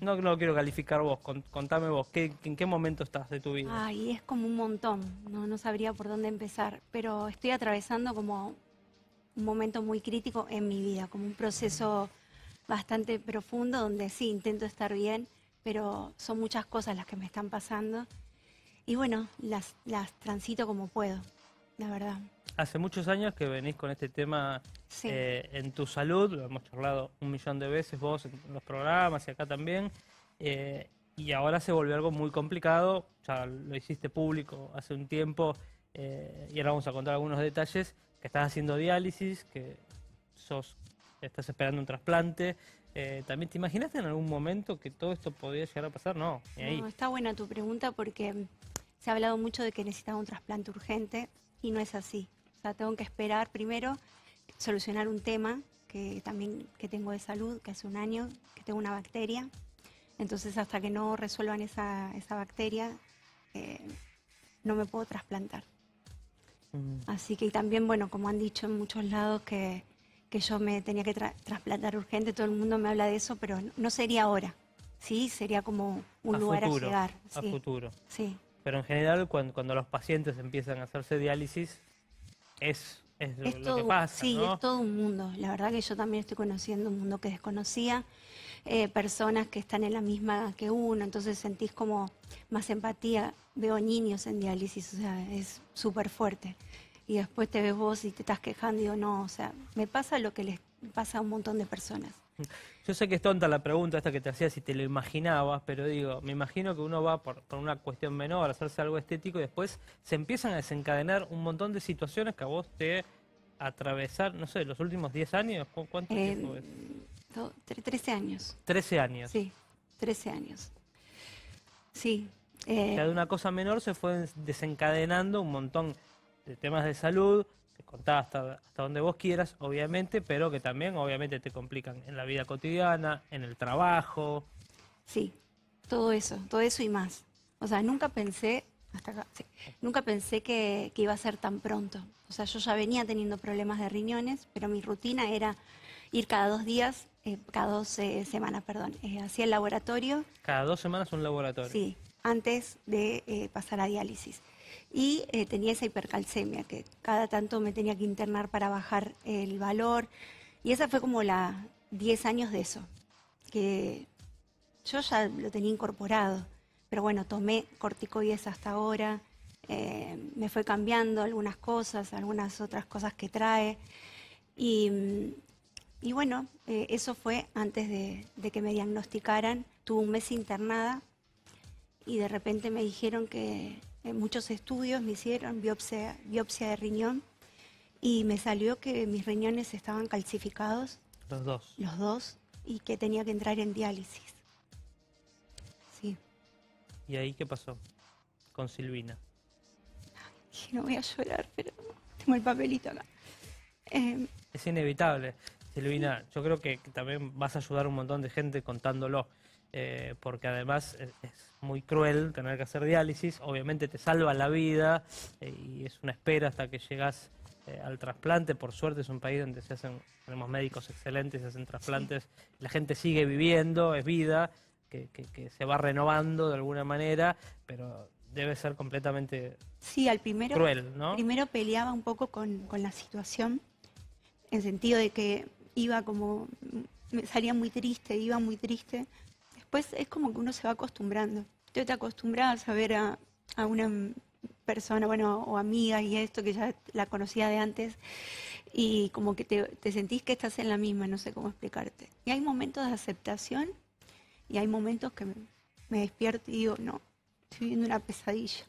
No, no quiero calificar vos, contame vos, ¿en qué momento estás de tu vida? Ay, es como un montón, no, no sabría por dónde empezar, pero estoy atravesando como un momento muy crítico en mi vida, como un proceso bastante profundo donde sí intento estar bien, pero son muchas cosas las que me están pasando y bueno, las, las transito como puedo la verdad. Hace muchos años que venís con este tema eh, en tu salud, lo hemos charlado un millón de veces vos en los programas y acá también, eh, y ahora se volvió algo muy complicado, O sea, lo hiciste público hace un tiempo eh, y ahora vamos a contar algunos detalles, que estás haciendo diálisis, que sos, estás esperando un trasplante, ¿También te imaginaste en algún momento que todo esto podía llegar a pasar? No, ahí. no está buena tu pregunta porque se ha hablado mucho de que necesitaba un trasplante urgente y no es así. O sea, tengo que esperar primero solucionar un tema que también que tengo de salud, que hace un año que tengo una bacteria. Entonces, hasta que no resuelvan esa, esa bacteria, eh, no me puedo trasplantar. Mm. Así que, también, bueno, como han dicho en muchos lados que, que yo me tenía que trasplantar urgente, todo el mundo me habla de eso, pero no sería ahora, ¿sí? Sería como un lugar a llegar. A futuro. Sí. Pero en general, cuando, los pacientes empiezan a hacerse diálisis, es, es, lo que pasa. Sí, es todo un mundo. La verdad que yo también estoy conociendo un mundo que desconocía. Eh, personas que están en la misma que uno, entonces sentís como más empatía. Veo niños en diálisis, o sea, es súper fuerte. Y después te ves vos y te estás quejando y digo, no, o sea, me pasa lo que les pasa a un montón de personas. Yo sé que es tonta la pregunta esta que te hacía si te lo imaginabas, pero digo, me imagino que uno va por, por una cuestión menor, hacerse algo estético y después se empiezan a desencadenar un montón de situaciones que a vos te atravesar, no sé, los últimos 10 años, ¿cuánto eh, tiempo es? 13 años. 13 años. Sí, 13 años. Sí. Eh, de una cosa menor se fue desencadenando un montón de temas de salud, te hasta, donde vos quieras, obviamente, pero que también obviamente te complican en la vida cotidiana, en el trabajo. Sí, todo eso, todo eso y más. O sea, nunca pensé, hasta acá, nunca pensé que, iba a ser tan pronto. O sea, yo ya venía teniendo problemas de riñones, pero mi rutina era ir cada dos días, eh, cada dos semanas, perdón, eh, hacia el laboratorio. Cada dos semanas un laboratorio. Sí, antes de eh, pasar a diálisis. Y eh, tenía esa hipercalcemia, que cada tanto me tenía que internar para bajar el valor. Y esa fue como la 10 años de eso, que yo ya lo tenía incorporado. Pero bueno, tomé corticoides hasta ahora, eh, me fue cambiando algunas cosas, algunas otras cosas que trae. Y, bueno, eso fue antes de, de, que me diagnosticaran. Tuve un mes internada y de repente me dijeron que en eh, muchos estudios me hicieron biopsia, biopsia de riñón y me salió que mis riñones estaban calcificados. Los dos. Los dos y que tenía que entrar en diálisis. Sí. ¿Y ahí qué pasó con Silvina? no voy a llorar, pero tengo el papelito acá. Em, es inevitable. Silvina, yo creo que también vas a ayudar un montón de gente contándolo. Eh, porque además eh, es, muy cruel tener que hacer diálisis, obviamente te salva la vida eh, y es una espera hasta que llegas al trasplante, por suerte es un país donde se hacen, tenemos médicos excelentes, se hacen trasplantes, la gente sigue viviendo, es vida, que, se va renovando de alguna manera, pero debe ser completamente sí, al primero, cruel, ¿no? Primero peleaba un poco con, con, la situación, en sentido de que iba como, salía muy triste, iba muy triste, pues es como que uno se va acostumbrando. Yo te acostumbras a ver a, una persona, bueno, o amiga y esto que ya la conocía de antes, y como que te, sentís que estás en la misma, no sé cómo explicarte. Y hay momentos de aceptación y hay momentos que me, me despierto y digo, no, estoy viviendo una pesadilla.